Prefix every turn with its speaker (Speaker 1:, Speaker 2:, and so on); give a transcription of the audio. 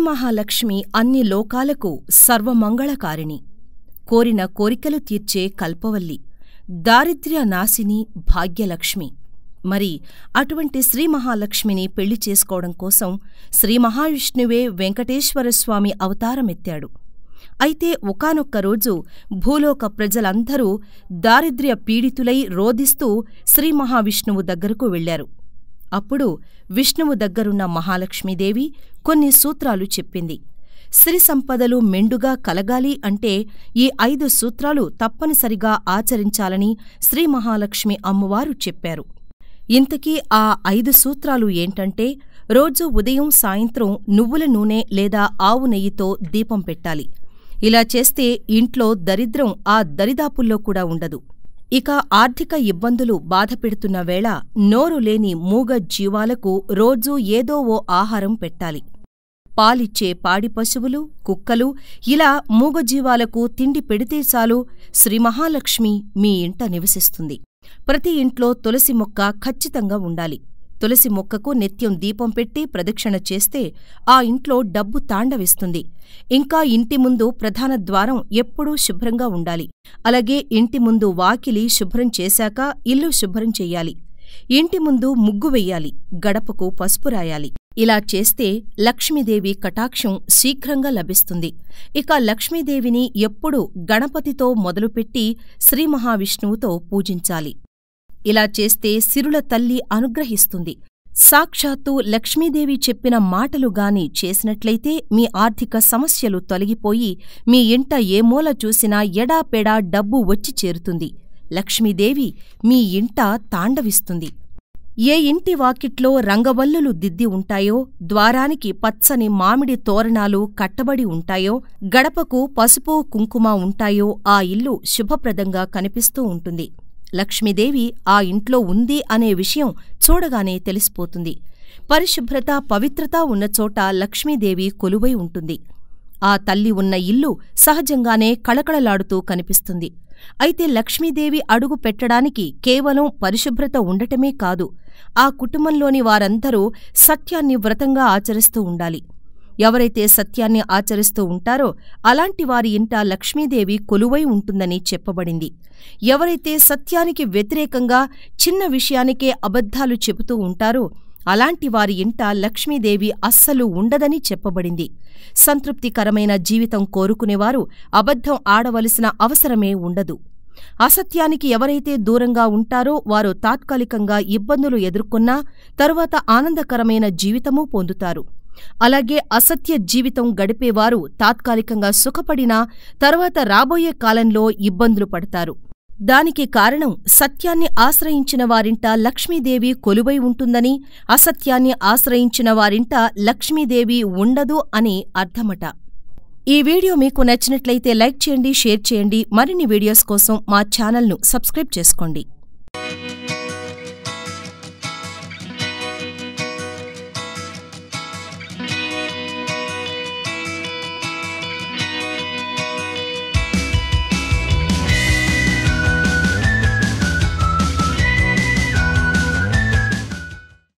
Speaker 1: శ్రీమహాలక్ష్మి అన్ని లోకాలకు సర్వమంగళకారిణి కోరిన కోరికలు తీర్చే కల్పవల్లి దారిద్ర్య నాశిని భాగ్యలక్ష్మి మరి అటువంటి శ్రీమహాలక్ష్మిని పెళ్లి చేసుకోవడం కోసం శ్రీ మహావిష్ణువే వెంకటేశ్వరస్వామి అవతారమెత్తాడు అయితే ఒకనొక్క రోజు భూలోక ప్రజలందరూ దారిద్ర్య పీడితులై రోధిస్తూ శ్రీమహావిష్ణువు దగ్గరకు వెళ్లారు అప్పుడు విష్ణువు దగ్గరున్న మహాలక్ష్మీదేవి కొన్ని సూత్రాలు చెప్పింది సిరి సంపదలు మెండుగా కలగాలి అంటే ఈ ఐదు సూత్రాలు తప్పనిసరిగా ఆచరించాలని శ్రీ మహాలక్ష్మి అమ్మవారు చెప్పారు ఇంతకీ ఆ ఐదు సూత్రాలు ఏంటంటే రోజు ఉదయం సాయంత్రం నువ్వుల నూనె లేదా ఆవు నెయ్యితో దీపం పెట్టాలి ఇలా చేస్తే ఇంట్లో దరిద్రం ఆ దరిదాపుల్లో కూడా ఉండదు ఇక ఆర్థిక ఇబ్బందులు బాధపెడుతున్న వేళ నోరులేని మూగ జీవాలకు రోజూ ఏదో ఓ ఆహారం పెట్టాలి పాలిచ్చే పాడి పశువులు కుక్కలు ఇలా మూగజీవాలకు తిండి పెడితే చాలు శ్రీమహాలక్ష్మి మీ ఇంట నివసిస్తుంది ప్రతి ఇంట్లో తులసి మొక్క ఖచ్చితంగా ఉండాలి తులసి మొక్కకు నిత్యం దీపం పెట్టి ప్రదక్షిణ చేస్తే ఆ ఇంట్లో డబ్బు తాండవిస్తుంది ఇంకా ఇంటి ముందు ప్రధాన ద్వారం ఎప్పుడూ శుభ్రంగా ఉండాలి అలాగే ఇంటి ముందు వాకిలి శుభ్రం చేశాక ఇల్లు శుభ్రం చెయ్యాలి ఇంటి ముందు ముగ్గు వెయ్యాలి గడపకు పసుపు రాయాలి ఇలా చేస్తే లక్ష్మీదేవి కటాక్షం శీఘ్రంగా లభిస్తుంది ఇక లక్ష్మీదేవిని ఎప్పుడూ గణపతితో మొదలుపెట్టి శ్రీ మహావిష్ణువుతో పూజించాలి ఇలా చేస్తే సిరుల తల్లి అనుగ్రహిస్తుంది సాక్షాత్తు లక్ష్మీదేవి చెప్పిన మాటలుగాని చేసినట్లయితే మీ ఆర్థిక సమస్యలు తొలగిపోయి మీ ఇంట మూల చూసినా ఎడాపెడా డబ్బు వచ్చి చేరుతుంది లక్ష్మీదేవి మీ ఇంట తాండవిస్తుంది ఏ ఇంటి వాకిట్లో రంగవల్లులు దిద్ది ఉంటాయో ద్వారానికి పచ్చని మామిడి తోరణాలు కట్టబడి ఉంటాయో గడపకు పసుపు కుంకుమ ఉంటాయో ఆ ఇల్లు శుభప్రదంగా కనిపిస్తూ ఉంటుంది లక్ష్మీదేవి ఆ ఇంట్లో ఉంది అనే విషయం చూడగానే తెలిసిపోతుంది పరిశుభ్రత పవిత్రత ఉన్న చోట లక్ష్మీదేవి కొలువై ఉంటుంది ఆ తల్లి ఉన్న ఇల్లు సహజంగానే కళకళలాడుతూ కనిపిస్తుంది అయితే లక్ష్మీదేవి అడుగు పెట్టడానికి కేవలం పరిశుభ్రత ఉండటమే కాదు ఆ కుటుంబంలోని వారందరూ సత్యాన్ని వ్రతంగా ఆచరిస్తూ ఉండాలి ఎవరైతే సత్యాన్ని ఆచరిస్తూ ఉంటారో అలాంటి వారి ఇంట లక్ష్మీదేవి కొలువై ఉంటుందని చెప్పబడింది ఎవరైతే సత్యానికి వ్యతిరేకంగా చిన్న విషయానికే అబద్ధాలు చెబుతూ ఉంటారో అలాంటి వారి ఇంట లక్ష్మీదేవి అస్సలు ఉండదని చెప్పబడింది సంతృప్తికరమైన జీవితం కోరుకునేవారు అబద్ధం ఆడవలసిన అవసరమే ఉండదు అసత్యానికి ఎవరైతే దూరంగా ఉంటారో వారు తాత్కాలికంగా ఇబ్బందులు ఎదుర్కొన్నా తరువాత ఆనందకరమైన జీవితమూ పొందుతారు అలాగే అసత్య జీవితం గడిపేవారు తాత్కాలికంగా సుఖపడినా తర్వాత రాబోయే కాలంలో ఇబ్బందులు పడతారు దానికి కారణం సత్యాన్ని ఆశ్రయించిన వారింట లక్ష్మీదేవి కొలువై ఉంటుందని అసత్యాన్ని ఆశ్రయించిన వారింట లక్ష్మీదేవి ఉండదు అని అర్థమట ఈ వీడియో మీకు నచ్చినట్లయితే లైక్ చేయండి షేర్ చేయండి మరిన్ని వీడియోస్ కోసం మా ఛానల్ను సబ్స్క్రైబ్ చేసుకోండి